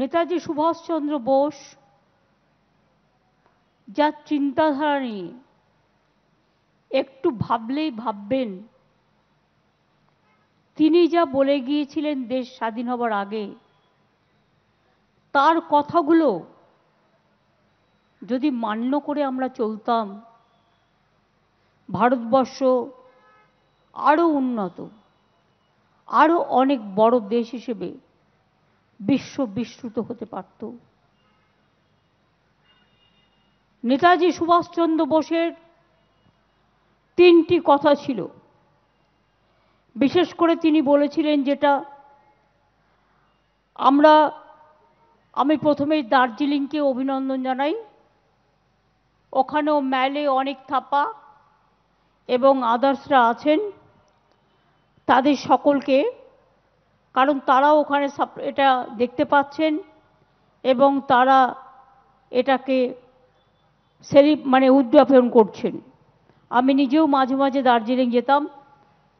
নেতাজি সুভাষচন্দ্র বোস যার চিন্তাধারা নিয়ে একটু ভাবলেই ভাববেন তিনি যা বলে গিয়েছিলেন দেশ স্বাধীন হবার আগে তার কথাগুলো যদি মান্য করে আমরা চলতাম ভারতবর্ষ আরও উন্নত আরও অনেক বড় দেশ হিসেবে বিশ্ব বিশ্রুত হতে পারত নেতাজি সুভাষচন্দ্র বোসের তিনটি কথা ছিল বিশেষ করে তিনি বলেছিলেন যেটা আমরা আমি প্রথমেই দার্জিলিংকে অভিনন্দন জানাই ওখানেও ম্যালে অনেক থাপা এবং আদার্সরা আছেন তাদের সকলকে কারণ তারা ওখানে এটা দেখতে পাচ্ছেন এবং তারা এটাকে সেলি মানে উদযাপন করছেন আমি নিজেও মাঝে মাঝে দার্জিলিং যেতাম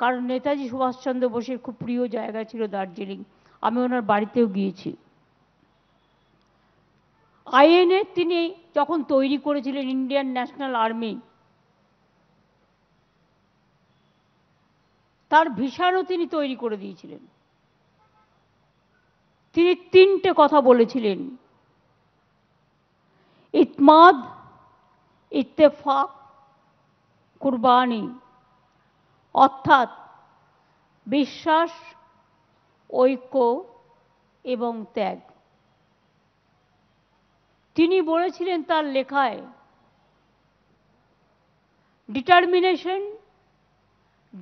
কারণ নেতাজি সুভাষচন্দ্র বোসের খুব প্রিয় জায়গা ছিল দার্জিলিং আমি ওনার বাড়িতেও গিয়েছি আইএনএ তিনি যখন তৈরি করেছিলেন ইন্ডিয়ান ন্যাশনাল আর্মি তার ভিসারও তিনি তৈরি করে দিয়েছিলেন তিনি তিনটে কথা বলেছিলেন ইতমাদ ইত্তেফাক কুরবানি অর্থাৎ বিশ্বাস ঐক্য এবং ত্যাগ তিনি বলেছিলেন তার লেখায় ডিটারমিনেশন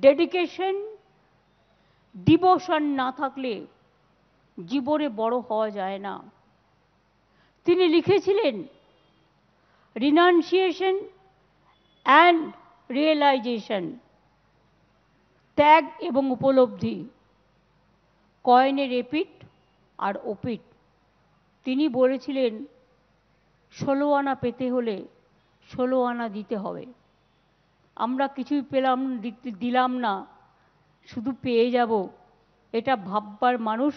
ডেডিকেশন ডিভোশন না থাকলে জীবনে বড় হওয়া যায় না তিনি লিখেছিলেন রিনাউন্সিয়েশন অ্যান্ড রিয়েলাইজেশন ত্যাগ এবং উপলব্ধি কয়েনের এপিট আর ওপিট তিনি বলেছিলেন ষোলো আনা পেতে হলে ষোলো আনা দিতে হবে আমরা কিছুই পেলাম দিলাম না শুধু পেয়ে যাব এটা ভাববার মানুষ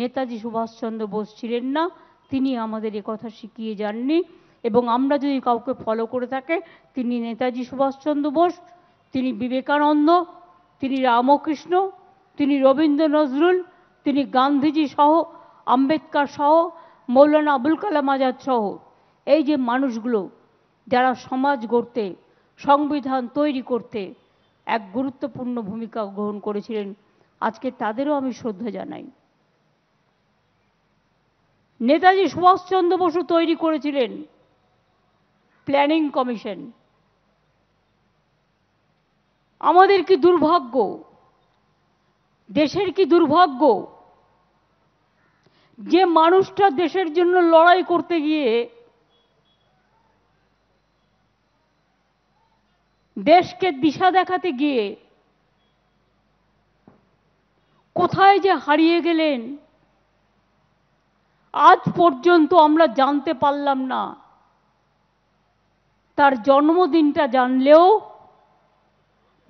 নেতাজি সুভাষচন্দ্র বোস ছিলেন না তিনি আমাদের কথা শিখিয়ে যাননি এবং আমরা যদি কাউকে ফলো করে থাকে তিনি নেতাজি সুভাষচন্দ্র বোস তিনি বিবেকানন্দ তিনি রামকৃষ্ণ তিনি রবীন্দ্র নজরুল তিনি গান্ধীজি সহ আম্বেদকার সহ মৌলানা আবুল কালাম আজাদ সহ এই যে মানুষগুলো যারা সমাজ গড়তে সংবিধান তৈরি করতে এক গুরুত্বপূর্ণ ভূমিকা গ্রহণ করেছিলেন আজকে তাদেরও আমি শ্রদ্ধা জানাই নেতাজি সুভাষচন্দ্র বসু তৈরি করেছিলেন প্ল্যানিং কমিশন আমাদের কি দুর্ভাগ্য দেশের কি দুর্ভাগ্য যে মানুষটা দেশের জন্য লড়াই করতে গিয়ে দেশকে দিশা দেখাতে গিয়ে কোথায় যে হারিয়ে গেলেন আজ পর্যন্ত আমরা জানতে পারলাম না তার জন্মদিনটা জানলেও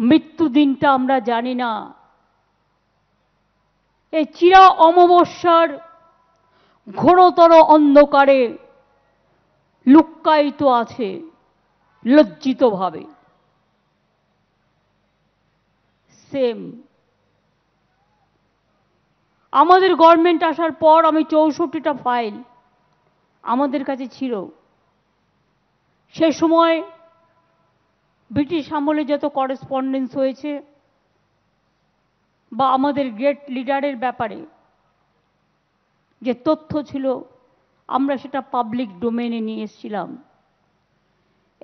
মৃত্যুদিনটা আমরা জানি না এই চিরা অমাবস্যার ঘোরতর অন্ধকারে লুক্কায়িত আছে লজ্জিতভাবে সেম আমাদের গভর্নমেন্ট আসার পর আমি চৌষট্টিটা ফাইল আমাদের কাছে ছিল সে সময় ব্রিটিশ আমলে যত করেসপন্ডেন্স হয়েছে বা আমাদের গ্রেট লিডারের ব্যাপারে যে তথ্য ছিল আমরা সেটা পাবলিক ডোমেনে নিয়ে এসেছিলাম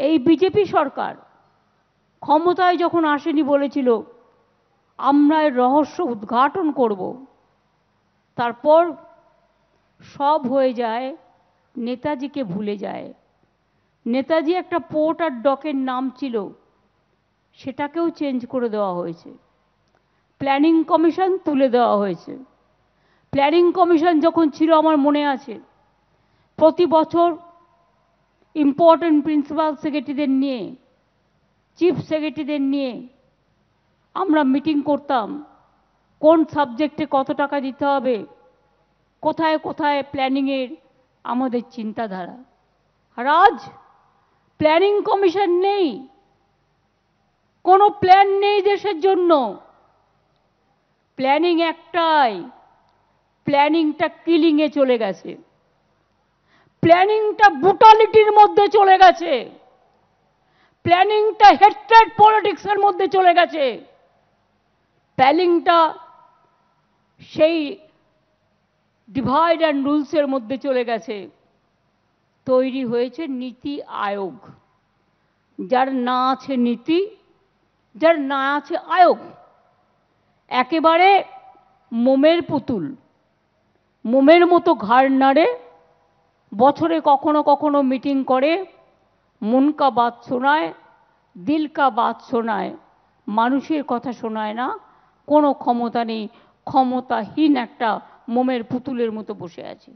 এই বিজেপি সরকার ক্ষমতায় যখন আসেনি বলেছিল আমরা এর রহস্য উদ্ঘাটন করবো তারপর সব হয়ে যায় নেতাজিকে ভুলে যায় নেতাজি একটা পোর্ট আর ডকের নাম ছিল সেটাকেও চেঞ্জ করে দেওয়া হয়েছে প্ল্যানিং কমিশন তুলে দেওয়া হয়েছে প্ল্যানিং কমিশন যখন ছিল আমার মনে আছে প্রতি বছর ইম্পর্টেন্ট প্রিন্সিপাল সেক্রেটারিদের নিয়ে চিফ সেক্রেটারিদের নিয়ে আমরা মিটিং করতাম কোন সাবজেক্টে কত টাকা দিতে হবে কোথায় কোথায় প্ল্যানিংয়ের আমাদের চিন্তাধারা আর আজ প্ল্যানিং কমিশন নেই কোনো প্ল্যান নেই দেশের জন্য প্ল্যানিং একটাই প্ল্যানিংটা কিলিংয়ে চলে গেছে প্ল্যানিংটা ব্রুটালিটির মধ্যে চলে গেছে প্ল্যানিংটা হেট্রেড পলিটিক্সের মধ্যে চলে গেছে প্ল্যানিংটা সেই ডিভাইড অ্যান্ড রুলসের মধ্যে চলে গেছে তৈরি হয়েছে নীতি আয়োগ যার না আছে নীতি যার না আছে আয়োগ একেবারে মোমের পুতুল মোমের মতো ঘাড় নাড়ে বছরে কখনো কখনো মিটিং করে মন কা বাত শোনায় দিল কা বাত শোনায় মানুষের কথা শোনায় না কোনো ক্ষমতা নেই ক্ষমতাহীন একটা মোমের পুতুলের মতো বসে আছি